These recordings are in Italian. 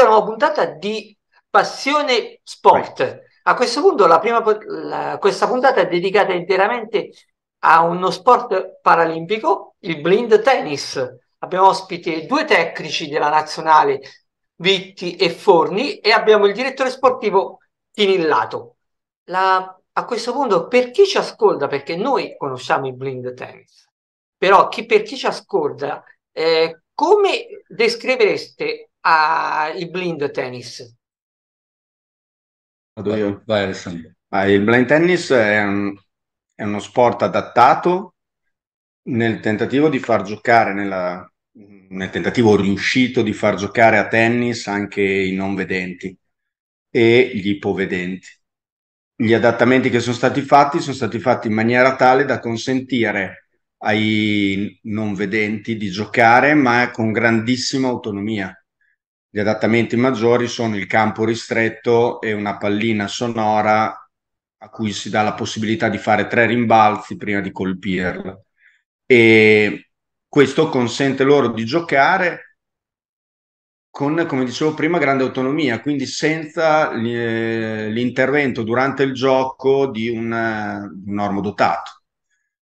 questa nuova puntata di Passione Sport. A questo punto la prima, la, questa puntata è dedicata interamente a uno sport paralimpico, il blind tennis. Abbiamo ospite due tecnici della nazionale, Vitti e Forni, e abbiamo il direttore sportivo Tinillato. La, a questo punto, per chi ci ascolta, perché noi conosciamo il blind tennis, però chi, per chi ci ascolta, eh, come descrivereste a, blind tennis. Vado io. Vai Alessandro. Ah, il blind tennis è, un, è uno sport adattato nel tentativo di far giocare nella, nel tentativo riuscito di far giocare a tennis anche i non vedenti e gli ipovedenti. Gli adattamenti che sono stati fatti sono stati fatti in maniera tale da consentire ai non vedenti di giocare ma con grandissima autonomia. Gli adattamenti maggiori sono il campo ristretto e una pallina sonora a cui si dà la possibilità di fare tre rimbalzi prima di colpirla. E questo consente loro di giocare con, come dicevo prima, grande autonomia, quindi senza eh, l'intervento durante il gioco di un, eh, un dotato.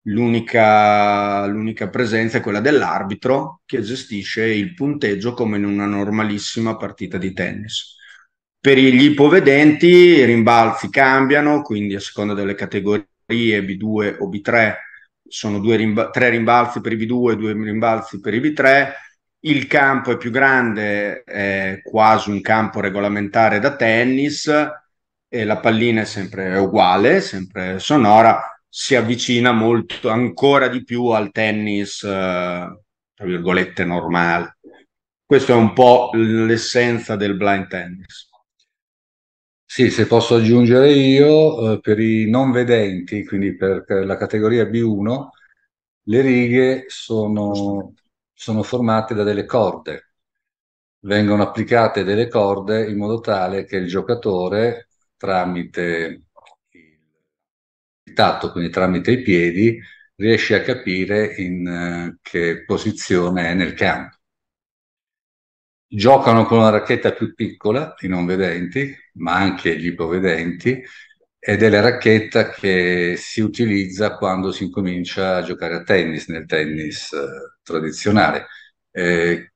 L'unica, l'unica, presenza è quella dell'arbitro che gestisce il punteggio come in una normalissima partita di tennis. Per gli ipovedenti i rimbalzi cambiano, quindi a seconda delle categorie B2 o B3 sono due rimba- tre rimbalzi per i B2 e due rimbalzi per i B3. Il campo è più grande, è quasi un campo regolamentare da tennis e la pallina è sempre uguale, sempre sonora si avvicina molto, ancora di più al tennis, eh, tra virgolette, normale. Questo è un po' l'essenza del blind tennis. Sì, se posso aggiungere io, eh, per i non vedenti, quindi per, per la categoria B1, le righe sono, sono formate da delle corde. Vengono applicate delle corde in modo tale che il giocatore, tramite tatto, quindi tramite i piedi, riesci a capire in eh, che posizione è nel campo. Giocano con una racchetta più piccola, i non vedenti, ma anche gli ipovedenti, ed è la racchetta che si utilizza quando si incomincia a giocare a tennis, nel tennis eh, tradizionale, eh,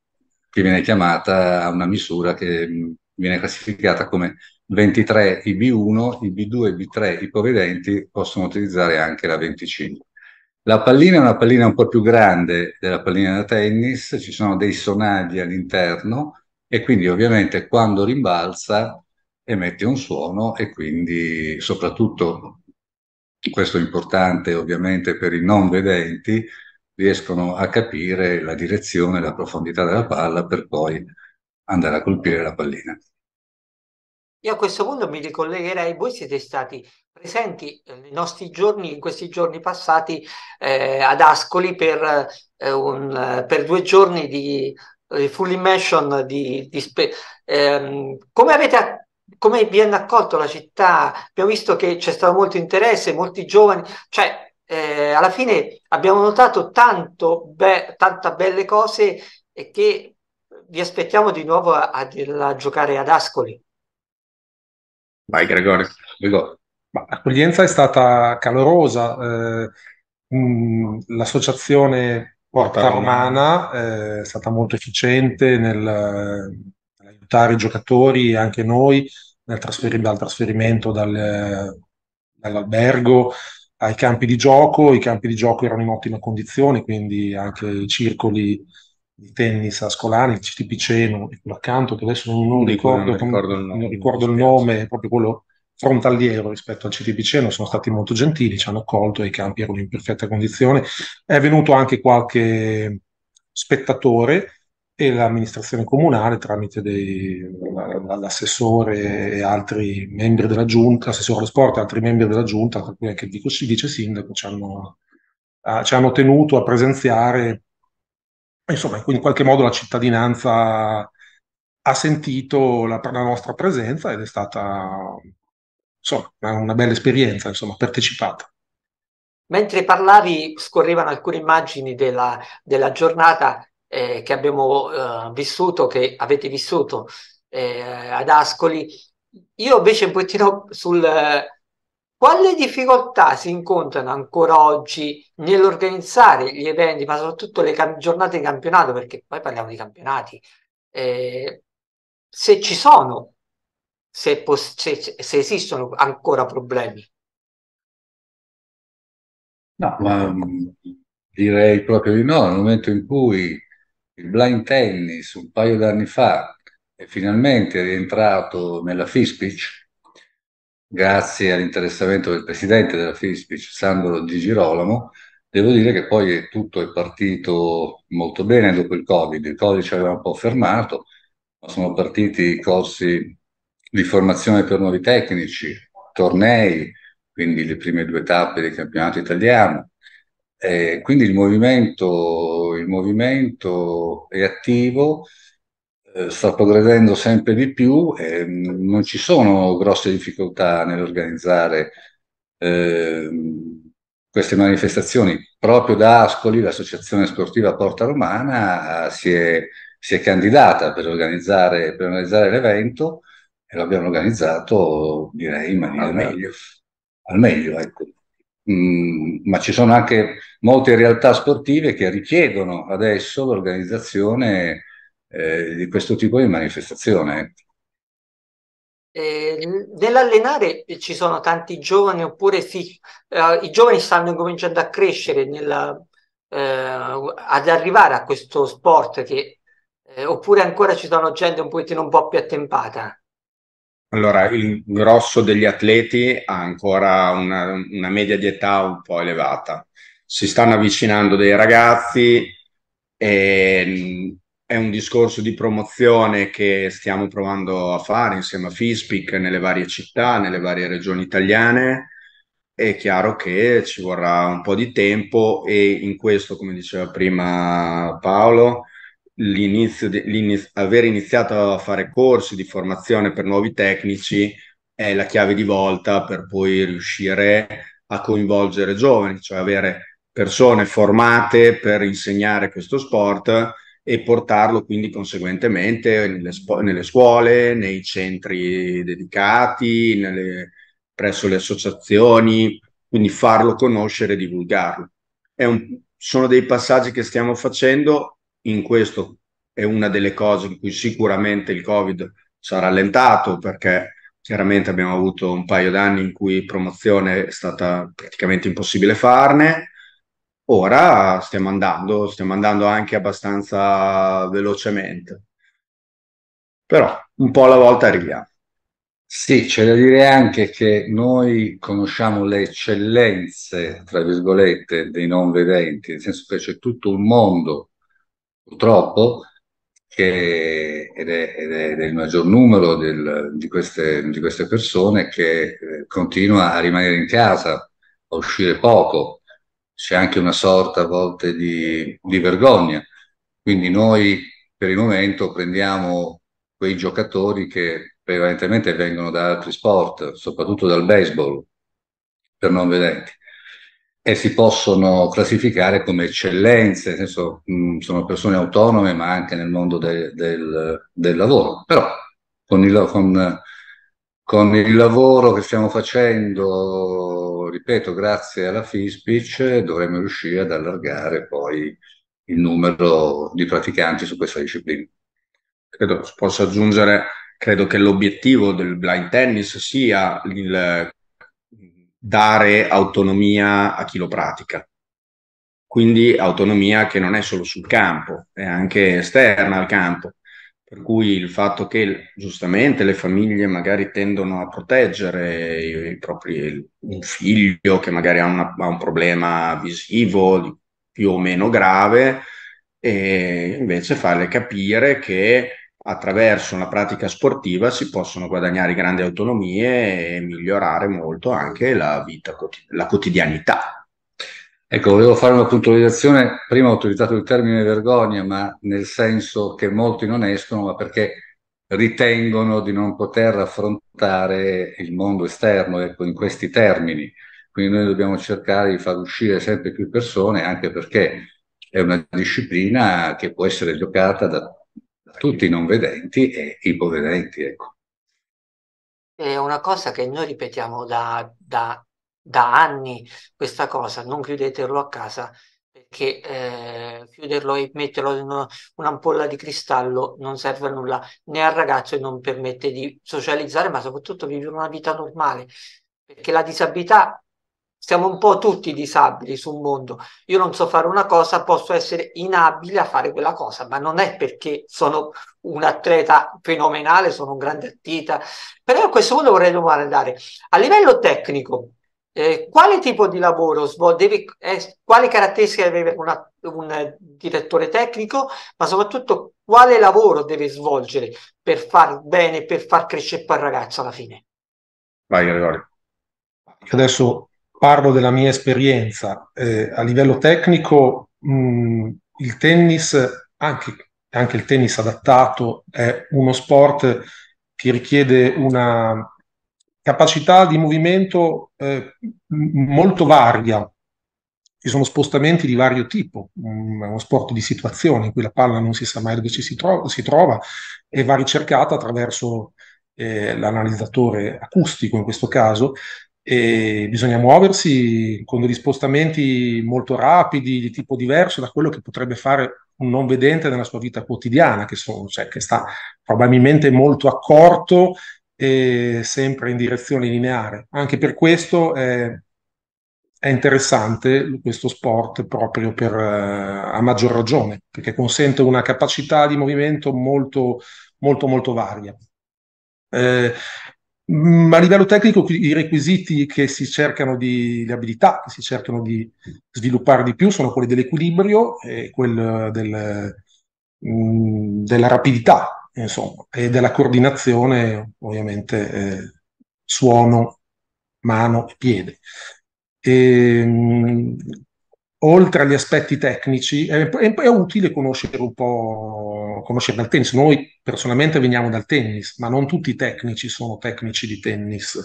che viene chiamata a una misura che mm, viene classificata come 23 IB1, IB2, IB3 i ipovedenti possono utilizzare anche la 25. La pallina è una pallina un po' più grande della pallina da tennis, ci sono dei sonagli all'interno e quindi ovviamente quando rimbalza emette un suono e quindi soprattutto, questo è importante ovviamente per i non vedenti, riescono a capire la direzione, la profondità della palla per poi andare a colpire la pallina. Io a questo punto mi ricollegherei, voi siete stati presenti eh, nei nostri giorni, in questi giorni passati, eh, ad Ascoli per, eh, un, eh, per, due giorni di, eh, di full immersion. Di, di spe- ehm, come avete come vi hanno accolto la città? Abbiamo visto che c'è stato molto interesse, molti giovani, cioè eh, alla fine abbiamo notato tanto be- tanta belle cose e che vi aspettiamo di nuovo a, a, a giocare ad Ascoli. Vai Gregorio. Gregorio. L'accoglienza è stata calorosa, eh, mm, l'associazione Porta, Porta Romana, Romana eh, è stata molto efficiente nel, nell'aiutare eh, i giocatori e anche noi nel trasferi- dal trasferimento dal, dall'albergo ai campi di gioco, i campi di gioco erano in ottime condizioni, quindi anche i circoli di tennis Ascolani, il CTP Ceno, e quello accanto, che adesso non, non, ricordo, non, ricordo, il nome, non ricordo il nome proprio quello frontaliero rispetto al CTP Ceno, sono stati molto gentili, ci hanno accolto e i campi erano in perfetta condizione. È venuto anche qualche spettatore e l'amministrazione comunale tramite dei, l'assessore e altri membri della giunta, assessore allo sport e altri membri della giunta, tra cui anche il vice sindaco, ci hanno, ah, ci hanno tenuto a presenziare insomma, in qualche modo la cittadinanza ha sentito la, la nostra presenza ed è stata insomma, una bella esperienza, insomma, partecipata. Mentre parlavi scorrevano alcune immagini della, della giornata eh, che abbiamo eh, vissuto, che avete vissuto eh, ad Ascoli. Io invece un pochettino sul, quali difficoltà si incontrano ancora oggi nell'organizzare gli eventi, ma soprattutto le cam- giornate di campionato, perché poi parliamo di campionati, eh, se ci sono, se, pos- se, se esistono ancora problemi? No, ma direi proprio di no, nel momento in cui il blind tennis un paio d'anni fa è finalmente rientrato nella FISPIC, grazie all'interessamento del presidente della FISPIC, Sandro Di Girolamo, devo dire che poi tutto è partito molto bene dopo il Covid. Il Covid ci aveva un po' fermato, ma sono partiti i corsi di formazione per nuovi tecnici, tornei, quindi le prime due tappe del campionato italiano. Eh, quindi il movimento, il movimento è attivo, eh, sta progredendo sempre di più e mm, non ci sono grosse difficoltà nell'organizzare eh, queste manifestazioni. Proprio da Ascoli, l'associazione sportiva Porta Romana eh, si è, si è candidata per organizzare, per organizzare l'evento e l'abbiamo organizzato direi in maniera al meglio. Al meglio ecco. Mm, ma ci sono anche molte realtà sportive che richiedono adesso l'organizzazione eh, di questo tipo di manifestazione. Eh, nell'allenare ci sono tanti giovani oppure si, eh, i giovani stanno cominciando a crescere nella, eh, ad arrivare a questo sport che, eh, oppure ancora ci sono gente un pochettino un po' più attempata? Allora, il grosso degli atleti ha ancora una, una, media di età un po' elevata. Si stanno avvicinando dei ragazzi e è un discorso di promozione che stiamo provando a fare insieme a FISPIC nelle varie città, nelle varie regioni italiane. È chiaro che ci vorrà un po' di tempo e in questo, come diceva prima Paolo, l'inizio di, l'inizio, aver iniziato a fare corsi di formazione per nuovi tecnici è la chiave di volta per poi riuscire a coinvolgere giovani, cioè avere persone formate per insegnare questo sport e portarlo quindi conseguentemente nelle, nelle scuole, nei centri dedicati, nelle, presso le associazioni, quindi farlo conoscere e divulgarlo. Un, sono dei passaggi che stiamo facendo, in questo è una delle cose in cui sicuramente il Covid ci ha rallentato perché chiaramente abbiamo avuto un paio d'anni in cui promozione è stata praticamente impossibile farne, Ora stiamo andando, stiamo andando anche abbastanza velocemente, però un po' alla volta arriviamo. Sì, c'è da dire anche che noi conosciamo le eccellenze, tra virgolette, dei non vedenti, nel senso che c'è tutto un mondo, purtroppo, che, ed, è, ed, è, ed, il maggior numero del, di, queste, di, queste, persone che eh, continua a rimanere in casa, a uscire poco, c'è anche una sorta a volte di, di vergogna. Quindi noi per il momento prendiamo quei giocatori che prevalentemente vengono da altri sport, soprattutto dal baseball, per non vedenti, e si possono classificare come eccellenze, nel senso mh, mm, sono persone autonome ma anche nel mondo de- del, del, lavoro. Però con il, con, con il lavoro che stiamo facendo ripeto, grazie alla FISPIC dovremmo riuscire ad allargare poi il numero di praticanti su questa disciplina. Credo posso aggiungere, credo che l'obiettivo del blind tennis sia il dare autonomia a chi lo pratica. Quindi autonomia che non è solo sul campo, è anche esterna al campo. Per cui il fatto che giustamente le famiglie magari tendono a proteggere i, i propri, un figlio che magari ha, una, ha un problema visivo più o meno grave, e invece farle capire che attraverso una pratica sportiva si possono guadagnare grandi autonomie e migliorare molto anche la vita, la quotidianità Ecco, volevo fare una puntualizzazione, prima ho utilizzato il termine vergogna, ma nel senso che molti non escono, ma perché ritengono di non poter affrontare il mondo esterno ecco, in questi termini. Quindi noi dobbiamo cercare di far uscire sempre più persone, anche perché è una disciplina che può essere giocata da tutti i non vedenti e i povedenti. Ecco. È una cosa che noi ripetiamo da, da da anni questa cosa, non chiudetelo a casa perché eh, chiuderlo e metterlo in un'ampolla di cristallo non serve a nulla né al ragazzo e non permette di socializzare, ma soprattutto vivere una vita normale, perché la disabilità siamo un po' tutti disabili sul mondo. Io non so fare una cosa, posso essere inabile a fare quella cosa, ma non è perché sono un atleta fenomenale, sono un grande atleta. Però a questo punto vorrei domandare, a livello tecnico, eh, quale tipo di lavoro svolge? Deve, eh, quale caratteristiche deve avere una, un direttore tecnico, ma soprattutto quale lavoro deve svolgere per far bene, per far crescere quel ragazzo alla fine? Vai Gregorio. Adesso parlo della mia esperienza. Eh, a livello tecnico mh, mm, il tennis, anche, anche il tennis adattato, è uno sport che richiede una capacità di movimento eh, molto varia. Ci sono spostamenti di vario tipo, mm, è uno sport di situazione in cui la palla non si sa mai dove ci si, tro- si trova e va ricercata attraverso eh, l'analizzatore acustico in questo caso e bisogna muoversi con degli spostamenti molto rapidi di tipo diverso da quello che potrebbe fare un non vedente nella sua vita quotidiana che, sono, cioè, che sta probabilmente molto accorto e sempre in direzione lineare. Anche per questo è, è interessante questo sport proprio per, eh, a maggior ragione, perché consente una capacità di movimento molto, molto, molto varia. Eh, a livello tecnico i requisiti che si cercano di, le abilità che si cercano di sviluppare di più sono quelli dell'equilibrio e quello del, mh, mm, della rapidità, insomma, e della coordinazione ovviamente eh, suono, mano e piede. E, ehm, mh, oltre agli aspetti tecnici, è, è, è, utile conoscere un po' conoscere dal tennis. Noi personalmente veniamo dal tennis, ma non tutti i tecnici sono tecnici di tennis.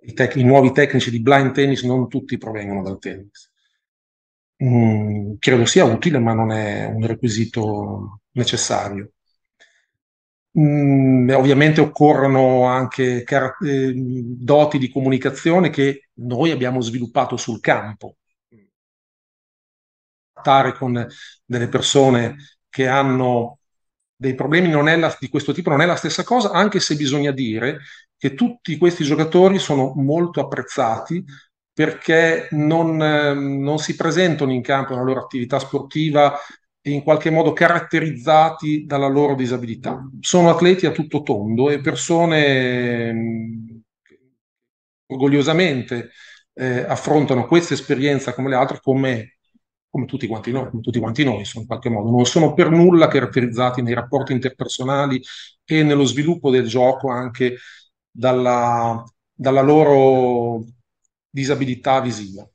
I, tec- i nuovi tecnici di blind tennis non tutti provengono dal tennis. Mm, credo sia utile, ma non è un requisito necessario. Mm, ovviamente occorrono anche car- eh, doti di comunicazione che noi abbiamo sviluppato sul campo. Trattare con delle persone che hanno dei problemi la, di questo tipo non è la stessa cosa, anche se bisogna dire che tutti questi giocatori sono molto apprezzati perché non, ehm, non si presentano in campo nella loro attività sportiva in qualche modo caratterizzati dalla loro disabilità. Sono atleti a tutto tondo e persone mh, mm, orgogliosamente eh, affrontano questa esperienza come le altre come, come, tutti quanti noi, come tutti quanti noi in qualche modo. Non sono per nulla caratterizzati nei rapporti interpersonali e nello sviluppo del gioco anche dalla, dalla loro disabilità visiva.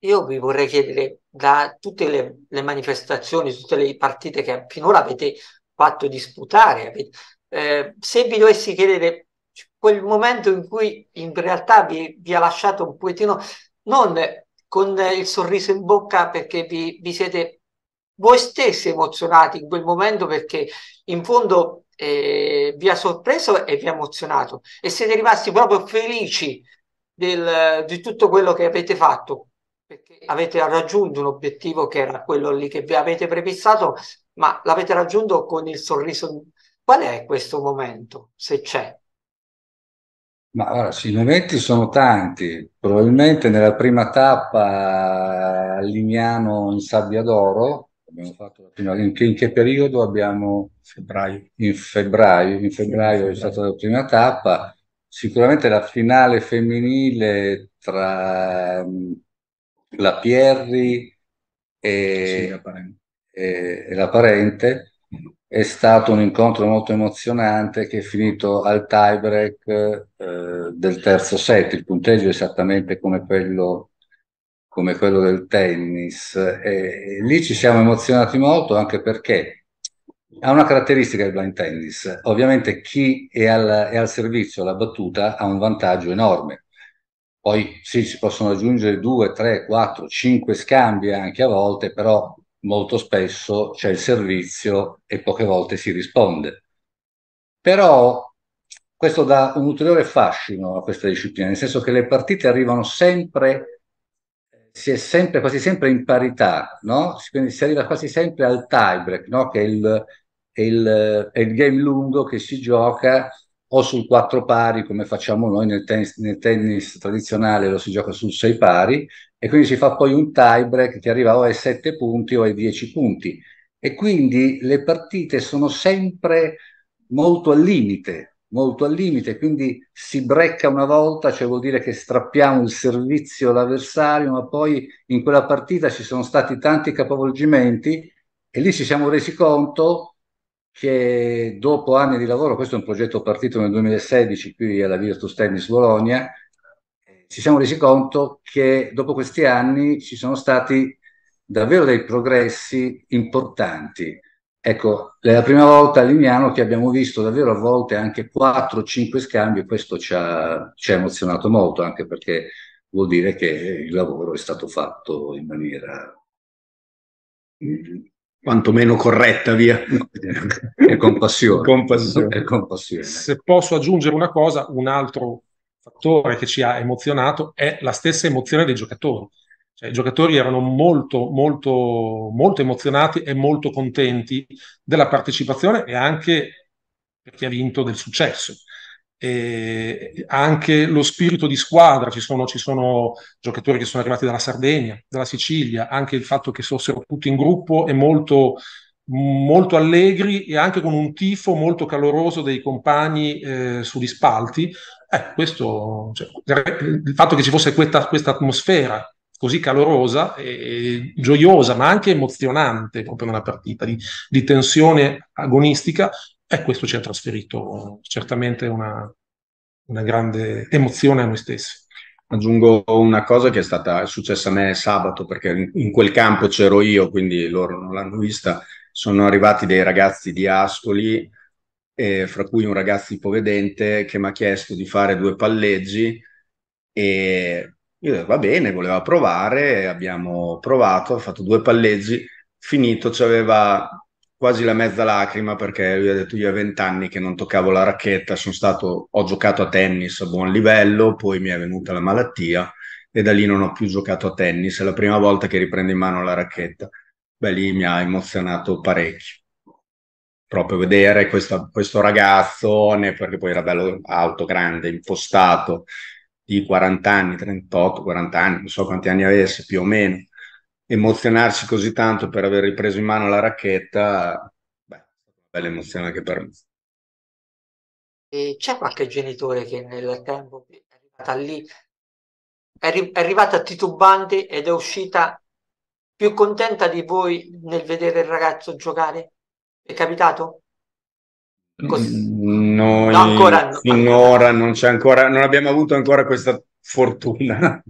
Io vi vorrei chiedere da tutte le, le manifestazioni, tutte le partite che finora avete fatto disputare. Avete, eh, se vi dovessi chiedere quel momento in cui in realtà vi, vi ha lasciato un pochettino, non con il sorriso in bocca perché vi, vi siete voi stessi emozionati in quel momento perché in fondo eh, vi ha sorpreso e vi ha emozionato e siete rimasti proprio felici del, di tutto quello che avete fatto perché avete raggiunto un obiettivo che era quello lì che vi avete prefissato, ma l'avete raggiunto con il sorriso. Qual è questo momento, se c'è? Ma allora, sì, i momenti sono tanti, probabilmente nella prima tappa a Lignano in Sabbia d'Oro, abbiamo fatto in, che, in che periodo abbiamo? Febbraio. In febbraio, in febbraio sì, è stata la prima tappa, sicuramente la finale femminile tra la Pierri e, sì, la parente, e, e la parente è stato un incontro molto emozionante che è finito al tiebreak eh, del terzo set, il punteggio è esattamente come quello, come quello del tennis. E, e lì ci siamo emozionati molto anche perché ha una caratteristica il blind tennis, ovviamente chi è al, è al servizio, la battuta, ha un vantaggio enorme poi sì, si possono aggiungere 2, 3, 4, 5 scambi anche a volte, però molto spesso c'è il servizio e poche volte si risponde. Però questo dà un ulteriore fascino a questa disciplina, nel senso che le partite arrivano sempre, si è sempre, quasi sempre in parità, no? quindi si arriva quasi sempre al tiebreak, no? che è il, è il, è il game lungo che si gioca o sul 4 pari come facciamo noi nel tennis, nel tennis, tradizionale, lo si gioca sul 6 pari e quindi si fa poi un tie break che arriva o ai 7 punti o ai 10 punti e quindi le partite sono sempre molto al limite, molto al limite, quindi si brecca una volta, cioè vuol dire che strappiamo il servizio all'avversario, ma poi in quella partita ci sono stati tanti capovolgimenti e lì ci siamo resi conto che dopo anni di lavoro, questo è un progetto partito nel 2016 qui alla Virtus Tennis Bologna, eh, ci siamo resi conto che dopo questi anni ci sono stati davvero dei progressi importanti. Ecco, è la prima volta a Lignano che abbiamo visto davvero a volte anche 4-5 scambi e questo ci ha, ci ha emozionato molto, anche perché vuol dire che il lavoro è stato fatto in maniera quantomeno corretta via e con passione. Con passione. con passione. Se posso aggiungere una cosa, un altro fattore che ci ha emozionato è la stessa emozione dei giocatori. Cioè, I giocatori erano molto, molto, molto emozionati e molto contenti della partecipazione e anche perché ha vinto del successo e anche lo spirito di squadra, ci sono, ci sono, giocatori che sono arrivati dalla Sardegna, dalla Sicilia, anche il fatto che fossero tutti in gruppo e molto, molto allegri e anche con un tifo molto caloroso dei compagni eh, sugli spalti. Eh, questo, cioè, il fatto che ci fosse questa, questa atmosfera così calorosa e, gioiosa, ma anche emozionante proprio nella partita, di, di tensione agonistica, e questo ci ha trasferito certamente una, una grande emozione a noi stessi. Aggiungo una cosa che è stata è successa a me sabato, perché in, in quel campo c'ero io, quindi loro non l'hanno vista. Sono arrivati dei ragazzi di Ascoli, eh, fra cui un ragazzo ipovedente, che mi ha chiesto di fare due palleggi e io detto, va bene, voleva provare, abbiamo provato, ha fatto due palleggi, finito, ci aveva quasi la mezza lacrima perché lui ha detto io a vent'anni che non toccavo la racchetta, stato, ho giocato a tennis a buon livello, poi mi è venuta la malattia e da lì non ho più giocato a tennis, è la prima volta che riprendo in mano la racchetta. Beh, lì mi ha emozionato parecchio. Proprio vedere questa, questo ragazzone, perché poi era bello alto, grande, impostato, di 40 anni, 38, 40 anni, non so quanti anni avesse più o meno, emozionarsi così tanto per aver ripreso in mano la racchetta, beh, è una bella emozione anche per me. E c'è qualche genitore che nel tempo è arrivata lì, è, arrivata titubante ed è uscita più contenta di voi nel vedere il ragazzo giocare? È capitato? Così. Noi no, ancora, no, finora ancora. Non, ancora, non abbiamo avuto ancora questa fortuna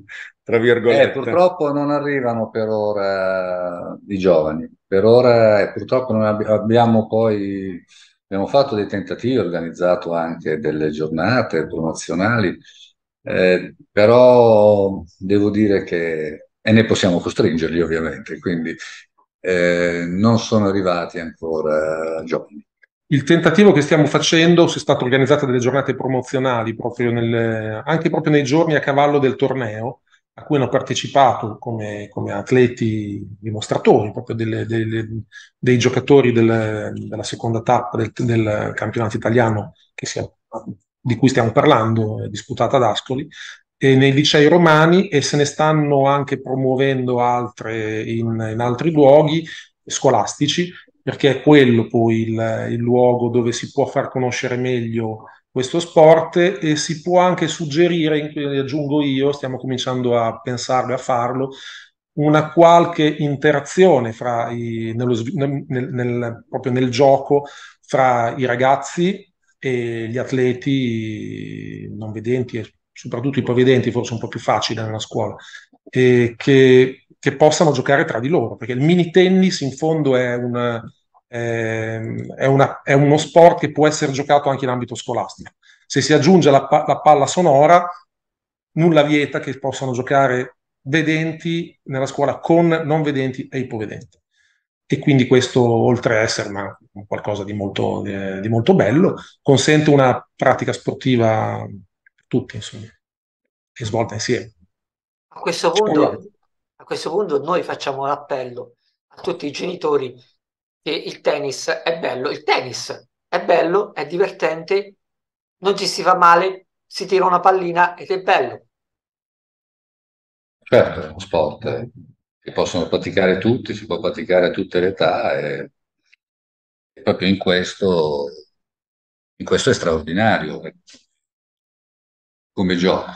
tra virgolette. Eh, purtroppo non arrivano per ora eh, i giovani, per ora eh, purtroppo non ab- abbiamo poi, abbiamo fatto dei tentativi, organizzato anche delle giornate promozionali, eh, però devo dire che, e ne possiamo costringerli ovviamente, quindi eh, non sono arrivati ancora giovani. Il tentativo che stiamo facendo, si è stato organizzato delle giornate promozionali proprio nel, anche proprio nei giorni a cavallo del torneo, a cui hanno partecipato come, come atleti dimostratori, proprio delle, delle, dei giocatori del, della seconda tappa del, del campionato italiano si, di cui stiamo parlando, disputata ad Ascoli, e nei licei romani e se ne stanno anche promuovendo altre in, in altri luoghi scolastici, perché è quello poi il, il luogo dove si può far conoscere meglio questo sport e si può anche suggerire, aggiungo io, stiamo cominciando a pensarlo e a farlo, una qualche interazione fra i, nello, nel, nel, proprio nel gioco fra i ragazzi e gli atleti non vedenti e soprattutto i provvedenti, forse un po' più facile nella scuola, che, che, possano giocare tra di loro, perché il mini tennis in fondo è un Ehm, è, una, è, uno sport che può essere giocato anche in ambito scolastico. Se si aggiunge la, la palla sonora, nulla vieta che possano giocare vedenti nella scuola con non vedenti e ipovedenti. E quindi questo, oltre a essere una, qualcosa di molto, eh, di molto, bello, consente una pratica sportiva per tutti, insomma, e svolta insieme. A questo punto, a questo punto noi facciamo l'appello a tutti i genitori che il tennis è bello, il tennis è bello, è divertente, non ci si fa male, si tira una pallina ed è bello. Certo, è uno sport eh, che possono praticare tutti, si può praticare a tutte le età e, e proprio in questo, in questo è straordinario eh, come gioco.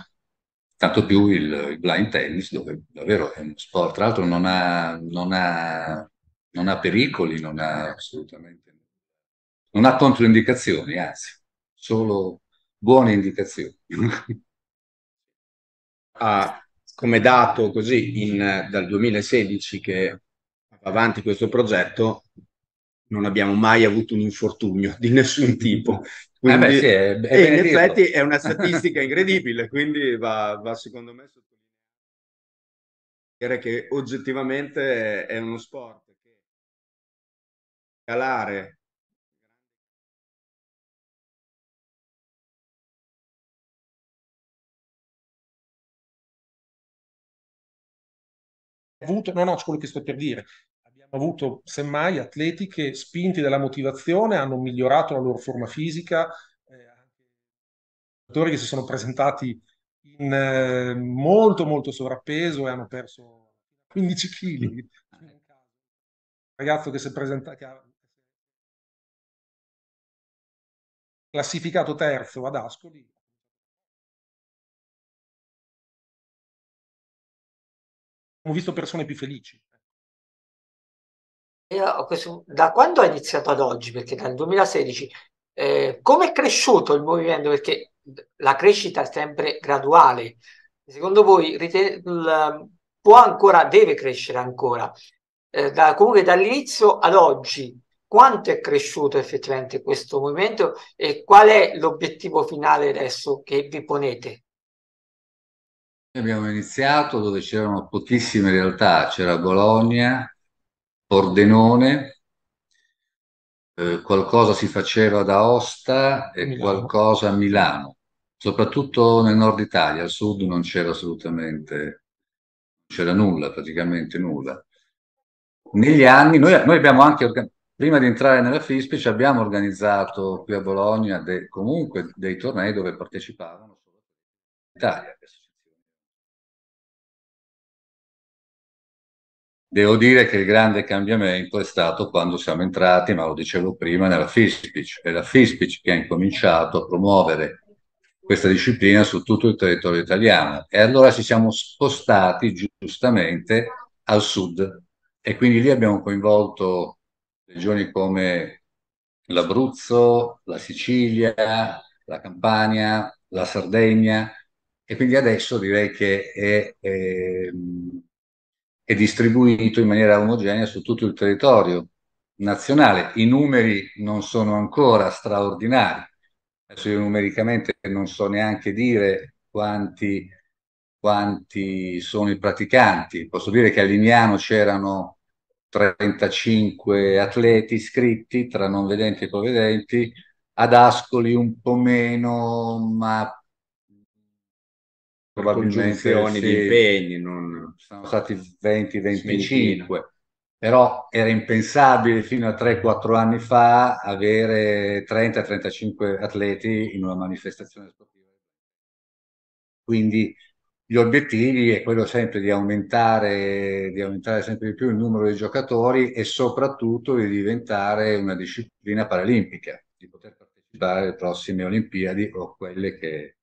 Tanto più il, il blind tennis, dove davvero è uno sport, tra l'altro non ha, non ha non ha pericoli, non ha eh, assolutamente non ha controindicazioni, anzi, solo buone indicazioni. ah, come dato così in, dal 2016 che va avanti questo progetto, non abbiamo mai avuto un infortunio di nessun tipo. Quindi, eh beh, sì, è, è in effetti è una statistica incredibile, quindi va, va secondo me sottolineare che oggettivamente è, è uno sport calare Avuto, no, no, quello che sto per dire. Abbiamo avuto semmai atleti che, spinti dalla motivazione, hanno migliorato la loro forma fisica, eh, giocatori eh, che si sono presentati in eh, molto, molto sovrappeso e hanno perso 15 kg. Mm. ragazzo che si è presentato, che ha classificato terzo ad Ascoli. Ho visto persone più felici. da quando ha iniziato ad oggi? Perché dal 2016, eh, come è cresciuto il movimento? Perché la crescita è sempre graduale. Secondo voi può ancora, deve crescere ancora? Eh, da, comunque dall'inizio ad oggi, quanto è cresciuto effettivamente questo movimento e qual è l'obiettivo finale adesso che vi ponete? Abbiamo iniziato dove c'erano pochissime realtà, c'era Bologna, Pordenone, eh, qualcosa si faceva ad Aosta e Milano. qualcosa a Milano, soprattutto nel nord Italia, al sud non c'era assolutamente, c'era nulla, praticamente nulla. Negli anni, noi, noi abbiamo anche organizzato Prima di entrare nella FISPIC abbiamo organizzato qui a Bologna de, comunque dei tornei dove partecipavano solo l'Italia. Devo dire che il grande cambiamento è stato quando siamo entrati, ma lo dicevo prima, nella FISPIC. È cioè la FISPIC che ha incominciato a promuovere questa disciplina su tutto il territorio italiano. E allora ci siamo spostati giustamente al sud e quindi lì abbiamo coinvolto regioni come l'Abruzzo, la Sicilia, la Campania, la Sardegna e quindi adesso direi che è, è, ehm, è distribuito in maniera omogenea su tutto il territorio nazionale. I numeri non sono ancora straordinari, adesso io numericamente non so neanche dire quanti, quanti sono i praticanti, posso dire che a Lignano c'erano 35 atleti iscritti tra non vedenti e covedenti, ad Ascoli un po' meno, ma probabilmente sì, di impegni non... sono stati 20-25 però era impensabile fino a 3-4 anni fa avere 30-35 atleti in una manifestazione sportiva quindi gli obiettivi è quello sempre di aumentare, di aumentare sempre di più il numero di giocatori e soprattutto di diventare una disciplina paralimpica, di poter partecipare alle prossime Olimpiadi o quelle che,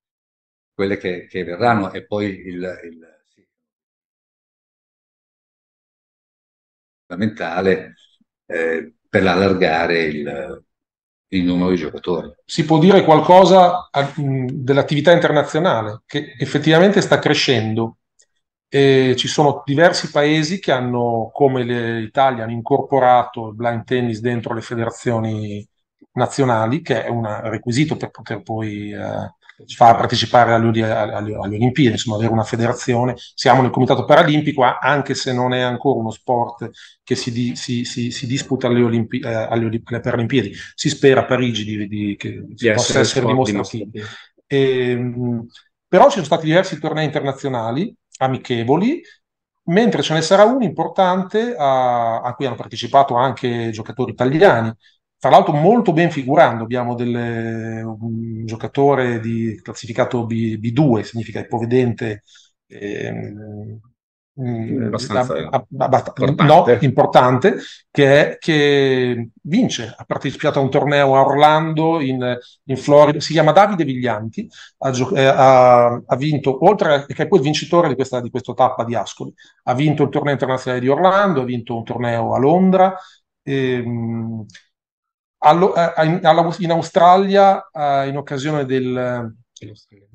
quelle che, che verranno e poi il, il sì, fondamentale eh, per allargare il, il numero di giocatori. Si può dire qualcosa dell'attività internazionale che effettivamente sta crescendo. E ci sono diversi paesi che hanno, come l'Italia, hanno incorporato il blind tennis dentro le federazioni nazionali, che è un requisito per poter poi eh, ci fa partecipare alle, alle, alle Olimpiadi, insomma avere una federazione. Siamo nel Comitato Paralimpico, anche se non è ancora uno sport che si, di, si, si, si disputa alle, Olimpi- eh, alle, alle, Paralimpiadi. Si spera a Parigi di, di, che di possa essere dimostrativo. Ehm, però ci sono stati diversi tornei internazionali amichevoli, mentre ce ne sarà uno importante a, a cui hanno partecipato anche giocatori italiani tra l'altro molto ben figurando, abbiamo delle, un giocatore di, classificato B, 2 significa ipovedente, eh, abbastanza importante. No, importante, che, che vince, ha partecipato a un torneo a Orlando in, in Florida, si chiama Davide Viglianti, ha, gio- eh, ha, ha, vinto, oltre che è poi il vincitore di questa, di questa tappa di Ascoli, ha vinto il torneo internazionale di Orlando, ha vinto un torneo a Londra. E, ehm, allo, eh, in Australia, eh, in occasione del,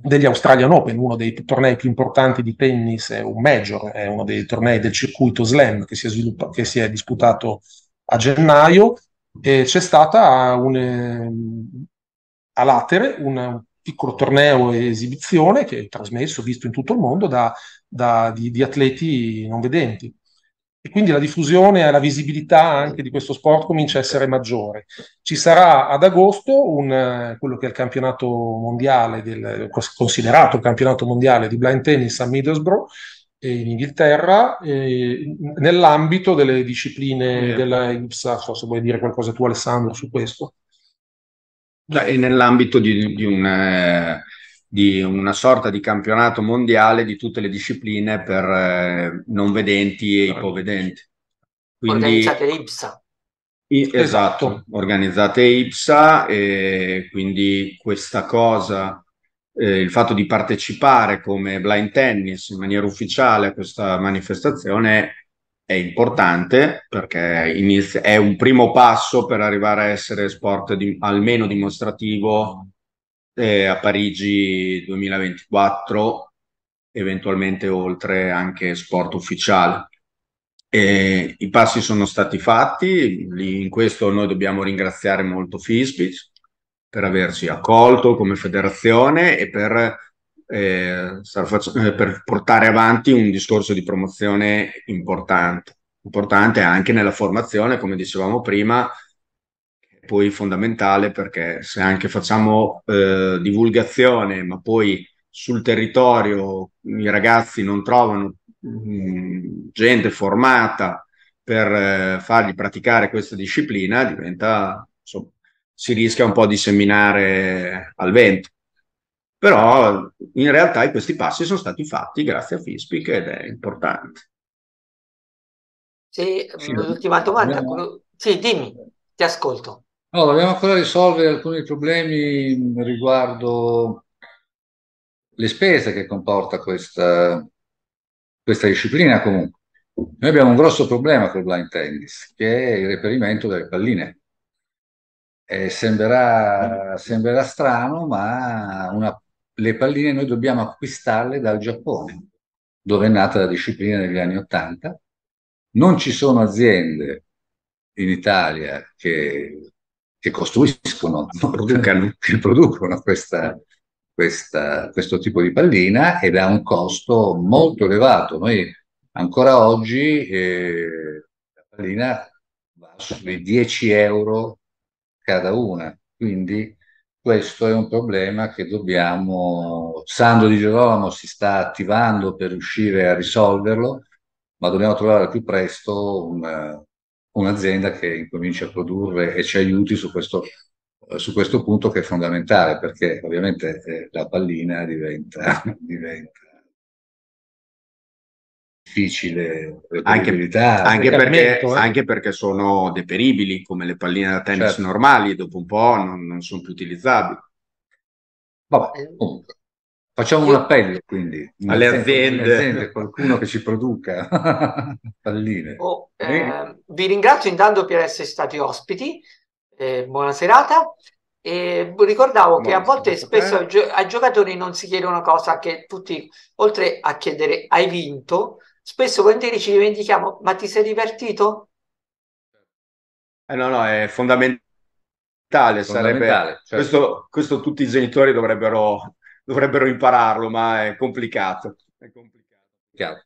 degli Australian Open, uno dei tornei più importanti di tennis, è un major, è uno dei tornei del circuito slam che si è, sviluppa- che si è disputato a gennaio, e c'è stata un, eh, a Latere un piccolo torneo esibizione che è trasmesso, visto in tutto il mondo, da, da, di, di atleti non vedenti e quindi la diffusione e la visibilità anche di questo sport comincia a essere maggiore. Ci sarà ad agosto un, eh, quello che è il campionato mondiale, del, considerato il campionato mondiale di blind tennis a Middlesbrough eh, in Inghilterra, eh, nell'ambito delle discipline della IPSA, so se vuoi dire qualcosa tu Alessandro su questo. E nell'ambito di, di un... Eh di una sorta di campionato mondiale di tutte le discipline per eh, non vedenti e ipovedenti. Quindi, organizzate IPSA. I, esatto, esatto organizzate IPSA e quindi questa cosa, eh, il fatto di partecipare come blind tennis in maniera ufficiale a questa manifestazione è importante perché inizia, è un primo passo per arrivare a essere sport di, almeno dimostrativo eh, a Parigi 2024, eventualmente oltre anche sport ufficiale. E I passi sono stati fatti, in questo noi dobbiamo ringraziare molto FISPIS per averci accolto come federazione e per eh, eh, per portare avanti un discorso di promozione importante, importante anche nella formazione, come dicevamo prima, poi fondamentale perché se anche facciamo eh, divulgazione, ma poi sul territorio i ragazzi non trovano mh, mm, gente formata per eh, fargli praticare questa disciplina, diventa, insomma, si rischia un po' di seminare al vento. Però in realtà questi passi sono stati fatti grazie a FISPIC ed è importante. Sì, sì l'ultima mm, domanda. Sì, dimmi, ti ascolto. No, dobbiamo ancora risolvere alcuni problemi riguardo le spese che comporta questa, questa disciplina comunque. Noi abbiamo un grosso problema col blind tennis, che è il reperimento delle palline. Eh, sembrerà, sembrerà, strano, ma una, le palline noi dobbiamo acquistarle dal Giappone, dove è nata la disciplina negli anni Ottanta. Non ci sono aziende in Italia che che costruiscono, che producono questa, questa, questo tipo di pallina ed ha un costo molto elevato. Noi ancora oggi eh, la pallina va sui 10 euro cada una, quindi questo è un problema che dobbiamo, Sandro Di Gerolamo si sta attivando per riuscire a risolverlo, ma dobbiamo trovare al più presto un, un'azienda che incominci a produrre e ci aiuti su questo, su questo punto che è fondamentale, perché ovviamente eh, la pallina diventa, diventa difficile anche, anche, perché, eh. anche, perché, sono deperibili come le palline da tennis certo. normali, dopo un po' non, non sono più utilizzabili. Vabbè, comunque. Facciamo un appello quindi alle aziende, aziende, qualcuno che ci produca palline. Oh, eh, vi ringrazio intanto per essere stati ospiti, eh, buona serata. E ricordavo buona che a volte spesso ai, gio- ai giocatori non si chiede una cosa che tutti, oltre a chiedere hai vinto, spesso volentieri ci dimentichiamo, ma ti sei divertito? Eh no, no, è fondamentale, fondamentale sarebbe, certo. questo, questo tutti i genitori dovrebbero dovrebbero impararlo, ma è complicato. È complicato. Chiaro.